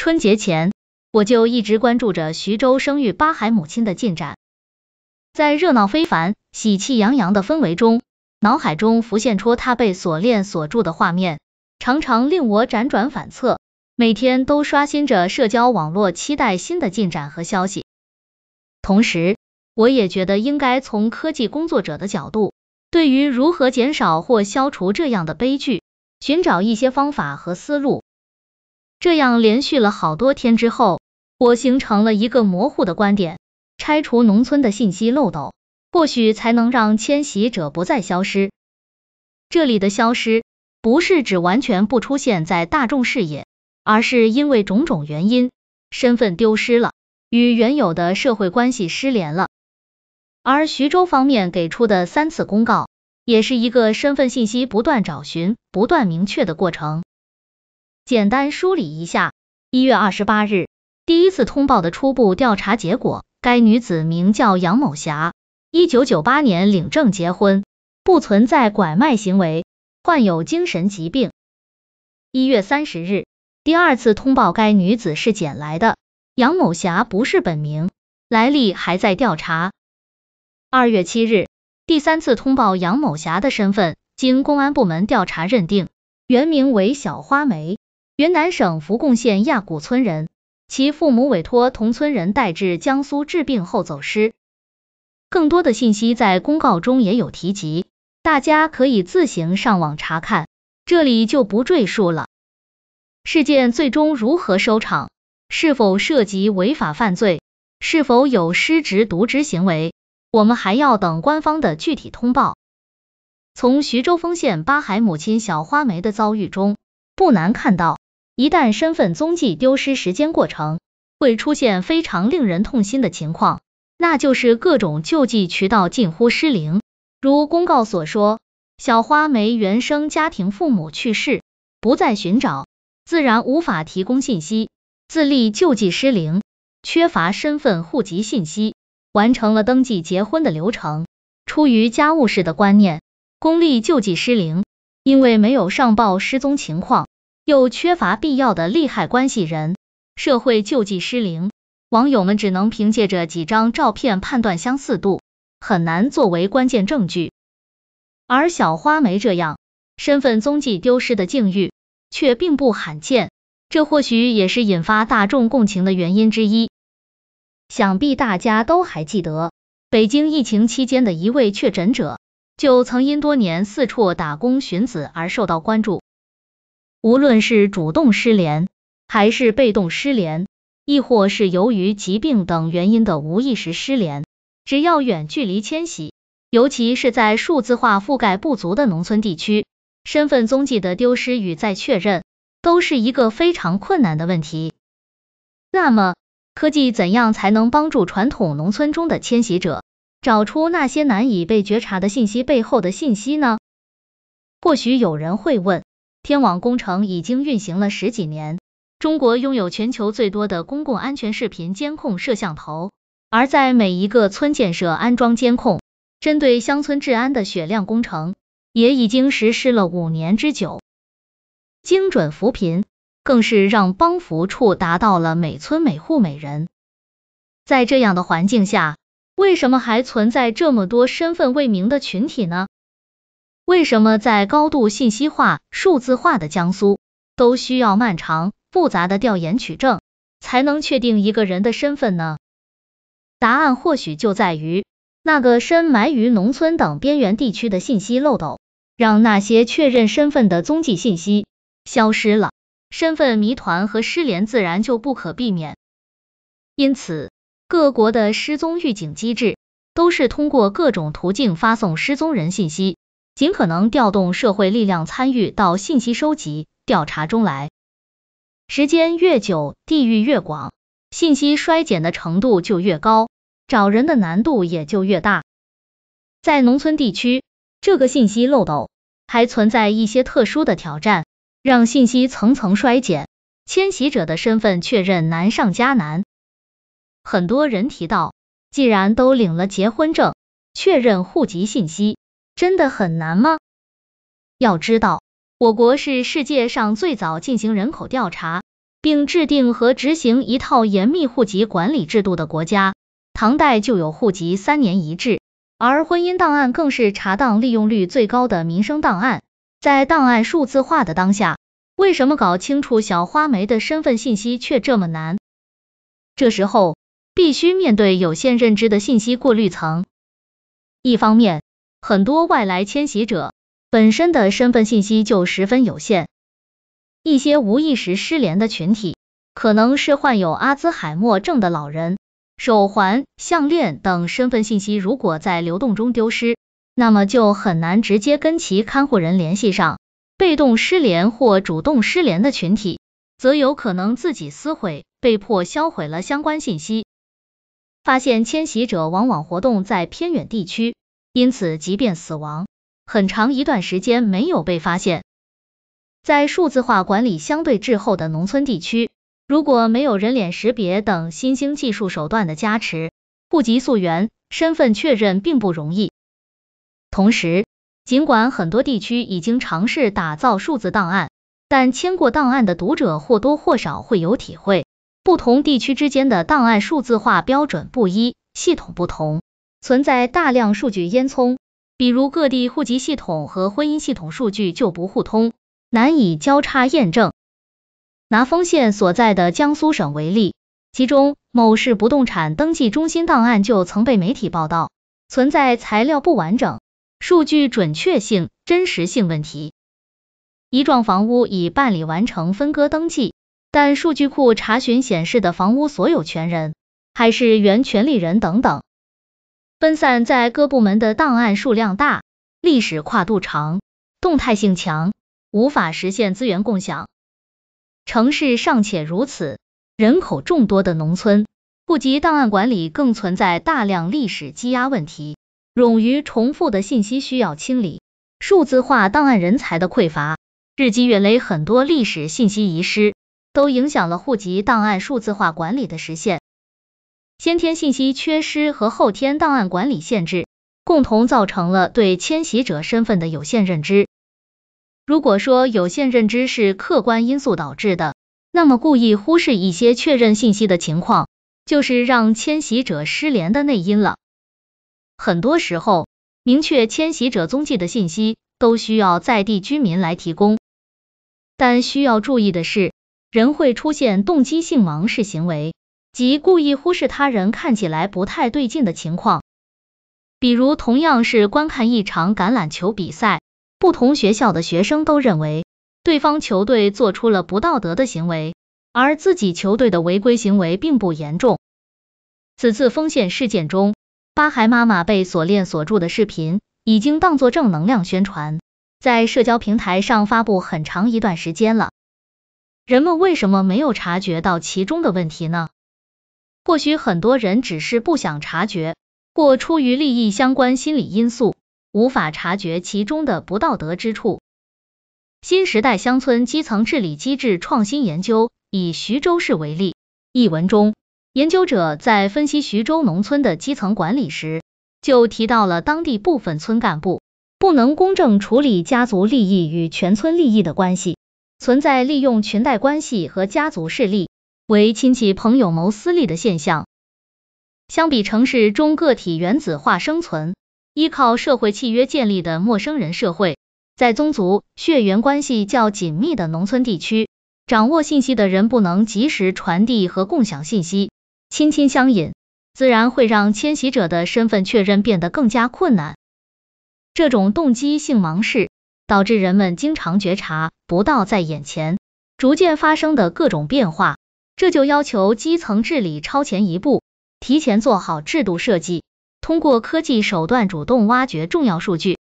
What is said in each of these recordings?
春节前，我就一直关注着徐州生育八孩母亲的进展。在热闹非凡、喜气洋洋的氛围中，脑海中浮现出她被锁链锁住的画面，常常令我辗转反侧。每天都刷新着社交网络，期待新的进展和消息。同时，我也觉得应该从科技工作者的角度，对于如何减少或消除这样的悲剧，寻找一些方法和思路。这样连续了好多天之后，我形成了一个模糊的观点：拆除农村的信息漏斗，或许才能让迁徙者不再消失。这里的消失，不是指完全不出现在大众视野，而是因为种种原因，身份丢失了，与原有的社会关系失联了。而徐州方面给出的三次公告，也是一个身份信息不断找寻、不断明确的过程。简单梳理一下：一月二十八日，第一次通报的初步调查结果，该女子名叫杨某霞，一九九八年领证结婚，不存在拐卖行为，患有精神疾病。一月三十日，第二次通报该女子是捡来的，杨某霞不是本名，来历还在调查。二月七日，第三次通报杨某霞的身份，经公安部门调查认定，原名为小花梅。云南省扶贡县亚古村人，其父母委托同村人带至江苏治病后走失。更多的信息在公告中也有提及，大家可以自行上网查看，这里就不赘述了。事件最终如何收场，是否涉及违法犯罪，是否有失职渎职行为，我们还要等官方的具体通报。从徐州丰县八海母亲小花梅的遭遇中，不难看到。一旦身份踪迹丢失，时间过程会出现非常令人痛心的情况，那就是各种救济渠道近乎失灵。如公告所说，小花梅原生家庭父母去世，不再寻找，自然无法提供信息，自立救济失灵，缺乏身份户籍信息，完成了登记结婚的流程。出于家务事的观念，公立救济失灵，因为没有上报失踪情况。又缺乏必要的利害关系人，社会救济失灵，网友们只能凭借着几张照片判断相似度，很难作为关键证据。而小花梅这样身份踪迹丢失的境遇却并不罕见，这或许也是引发大众共情的原因之一。想必大家都还记得，北京疫情期间的一位确诊者，就曾因多年四处打工寻子而受到关注。无论是主动失联，还是被动失联，亦或是由于疾病等原因的无意识失联，只要远距离迁徙，尤其是在数字化覆盖不足的农村地区，身份踪迹的丢失与再确认，都是一个非常困难的问题。那么，科技怎样才能帮助传统农村中的迁徙者，找出那些难以被觉察的信息背后的信息呢？或许有人会问。天网工程已经运行了十几年，中国拥有全球最多的公共安全视频监控摄像头，而在每一个村建设安装监控，针对乡村治安的雪亮工程也已经实施了五年之久。精准扶贫更是让帮扶处达到了每村每户每人。在这样的环境下，为什么还存在这么多身份未明的群体呢？为什么在高度信息化、数字化的江苏，都需要漫长、复杂的调研取证，才能确定一个人的身份呢？答案或许就在于那个深埋于农村等边缘地区的信息漏斗，让那些确认身份的踪迹信息消失了，身份谜团和失联自然就不可避免。因此，各国的失踪预警机制都是通过各种途径发送失踪人信息。尽可能调动社会力量参与到信息收集调查中来。时间越久，地域越广，信息衰减的程度就越高，找人的难度也就越大。在农村地区，这个信息漏斗还存在一些特殊的挑战，让信息层层衰减，迁徙者的身份确认难上加难。很多人提到，既然都领了结婚证，确认户籍信息。真的很难吗？要知道，我国是世界上最早进行人口调查，并制定和执行一套严密户籍管理制度的国家。唐代就有户籍三年一制，而婚姻档案更是查档利用率最高的民生档案。在档案数字化的当下，为什么搞清楚小花梅的身份信息却这么难？这时候必须面对有限认知的信息过滤层。一方面，很多外来迁徙者本身的身份信息就十分有限，一些无意识失联的群体，可能是患有阿兹海默症的老人，手环、项链等身份信息如果在流动中丢失，那么就很难直接跟其看护人联系上。被动失联或主动失联的群体，则有可能自己撕毁、被迫销毁了相关信息。发现迁徙者往往活动在偏远地区。因此，即便死亡，很长一段时间没有被发现，在数字化管理相对滞后的农村地区，如果没有人脸识别等新兴技术手段的加持，户籍溯源、身份确认并不容易。同时，尽管很多地区已经尝试打造数字档案，但签过档案的读者或多或少会有体会，不同地区之间的档案数字化标准不一，系统不同。存在大量数据烟囱，比如各地户籍系统和婚姻系统数据就不互通，难以交叉验证。拿丰县所在的江苏省为例，其中某市不动产登记中心档案就曾被媒体报道存在材料不完整、数据准确性、真实性问题。一幢房屋已办理完成分割登记，但数据库查询显示的房屋所有权人还是原权利人等等。分散在各部门的档案数量大、历史跨度长、动态性强，无法实现资源共享。城市尚且如此，人口众多的农村户籍档案管理更存在大量历史积压问题，冗余重复的信息需要清理。数字化档案人才的匮乏，日积月累很多历史信息遗失，都影响了户籍档案数字化管理的实现。先天信息缺失和后天档案管理限制，共同造成了对迁徙者身份的有限认知。如果说有限认知是客观因素导致的，那么故意忽视一些确认信息的情况，就是让迁徙者失联的内因了。很多时候，明确迁徙者踪迹的信息，都需要在地居民来提供。但需要注意的是，人会出现动机性盲视行为。即故意忽视他人看起来不太对劲的情况，比如同样是观看一场橄榄球比赛，不同学校的学生都认为对方球队做出了不道德的行为，而自己球队的违规行为并不严重。此次封线事件中，八孩妈妈被锁链锁住的视频已经当作正能量宣传，在社交平台上发布很长一段时间了，人们为什么没有察觉到其中的问题呢？或许很多人只是不想察觉，或出于利益相关心理因素，无法察觉其中的不道德之处。新时代乡村基层治理机制创新研究以徐州市为例一文中，研究者在分析徐州农村的基层管理时，就提到了当地部分村干部不能公正处理家族利益与全村利益的关系，存在利用裙带关系和家族势力。为亲戚朋友谋私利的现象，相比城市中个体原子化生存、依靠社会契约建立的陌生人社会，在宗族血缘关系较紧密的农村地区，掌握信息的人不能及时传递和共享信息，亲亲相隐，自然会让迁徙者的身份确认变得更加困难。这种动机性盲视，导致人们经常觉察不到在眼前逐渐发生的各种变化。这就要求基层治理超前一步，提前做好制度设计，通过科技手段主动挖掘重要数据。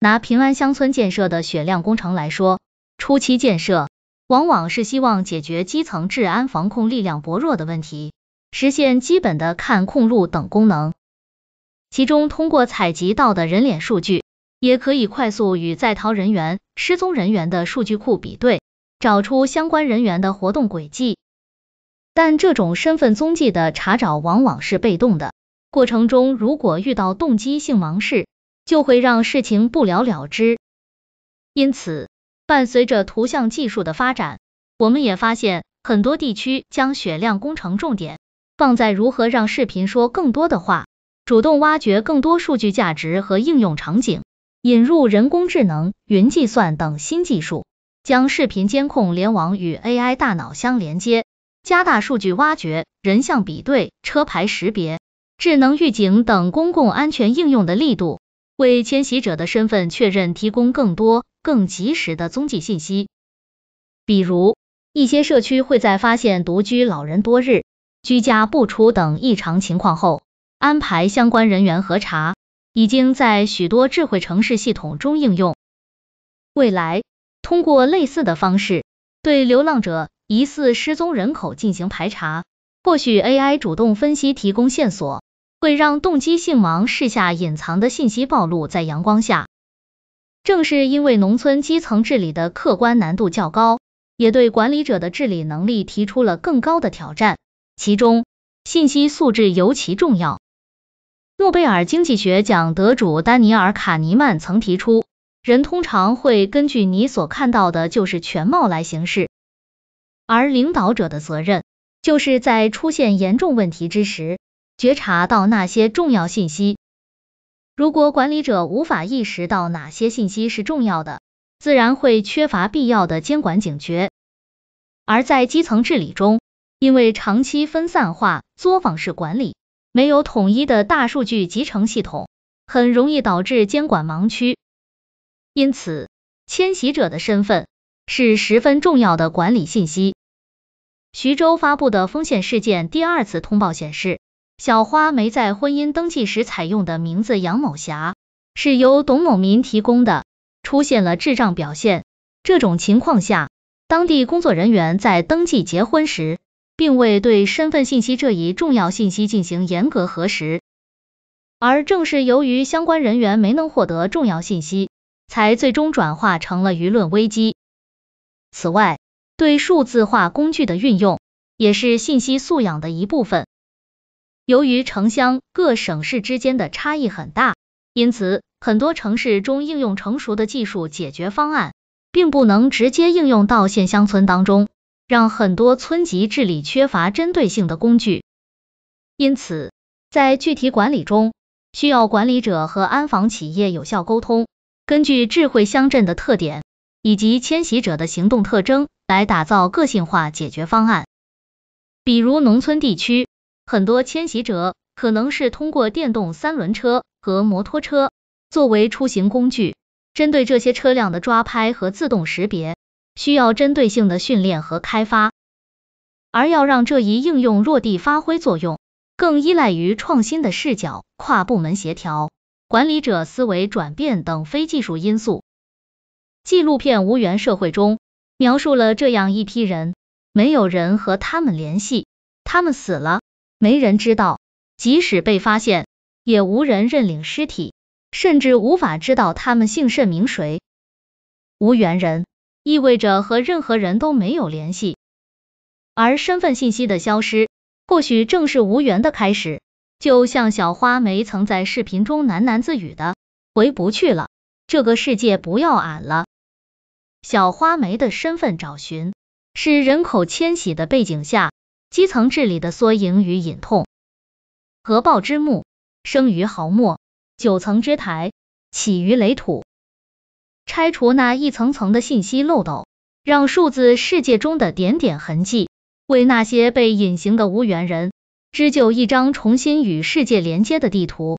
拿平安乡村建设的“雪亮工程”来说，初期建设往往是希望解决基层治安防控力量薄弱的问题，实现基本的看、控、录等功能。其中，通过采集到的人脸数据，也可以快速与在逃人员、失踪人员的数据库比对，找出相关人员的活动轨迹。但这种身份踪迹的查找往往是被动的，过程中如果遇到动机性盲视，就会让事情不了了之。因此，伴随着图像技术的发展，我们也发现很多地区将选亮工程重点放在如何让视频说更多的话，主动挖掘更多数据价值和应用场景，引入人工智能、云计算等新技术，将视频监控联网与 AI 大脑相连接。加大数据挖掘、人像比对、车牌识别、智能预警等公共安全应用的力度，为迁徙者的身份确认提供更多、更及时的踪迹信息。比如，一些社区会在发现独居老人多日居家不出等异常情况后，安排相关人员核查，已经在许多智慧城市系统中应用。未来，通过类似的方式，对流浪者。疑似失踪人口进行排查，或许 AI 主动分析提供线索，会让动机性盲视下隐藏的信息暴露在阳光下。正是因为农村基层治理的客观难度较高，也对管理者的治理能力提出了更高的挑战，其中信息素质尤其重要。诺贝尔经济学奖得主丹尼尔卡尼曼曾提出，人通常会根据你所看到的就是全貌来行事。而领导者的责任，就是在出现严重问题之时，觉察到那些重要信息。如果管理者无法意识到哪些信息是重要的，自然会缺乏必要的监管警觉。而在基层治理中，因为长期分散化作坊式管理，没有统一的大数据集成系统，很容易导致监管盲区。因此，迁徙者的身份是十分重要的管理信息。徐州发布的风险事件第二次通报显示，小花梅在婚姻登记时采用的名字杨某霞，是由董某民提供的，出现了智障表现。这种情况下，当地工作人员在登记结婚时，并未对身份信息这一重要信息进行严格核实，而正是由于相关人员没能获得重要信息，才最终转化成了舆论危机。此外，对数字化工具的运用，也是信息素养的一部分。由于城乡各省市之间的差异很大，因此很多城市中应用成熟的技术解决方案，并不能直接应用到县乡村当中，让很多村级治理缺乏针对性的工具。因此，在具体管理中，需要管理者和安防企业有效沟通，根据智慧乡镇的特点以及迁徙者的行动特征。来打造个性化解决方案，比如农村地区，很多迁徙者可能是通过电动三轮车和摩托车作为出行工具。针对这些车辆的抓拍和自动识别，需要针对性的训练和开发。而要让这一应用落地发挥作用，更依赖于创新的视角、跨部门协调、管理者思维转变等非技术因素。纪录片《无缘社会》中。描述了这样一批人，没有人和他们联系，他们死了，没人知道，即使被发现，也无人认领尸体，甚至无法知道他们姓甚名谁。无缘人意味着和任何人都没有联系，而身份信息的消失，或许正是无缘的开始。就像小花梅曾在视频中喃喃自语的：“回不去了，这个世界不要俺了。”小花梅的身份找寻，是人口迁徙的背景下，基层治理的缩影与隐痛。禾报之木生于毫末，九层之台起于垒土。拆除那一层层的信息漏斗，让数字世界中的点点痕迹，为那些被隐形的无缘人织就一张重新与世界连接的地图。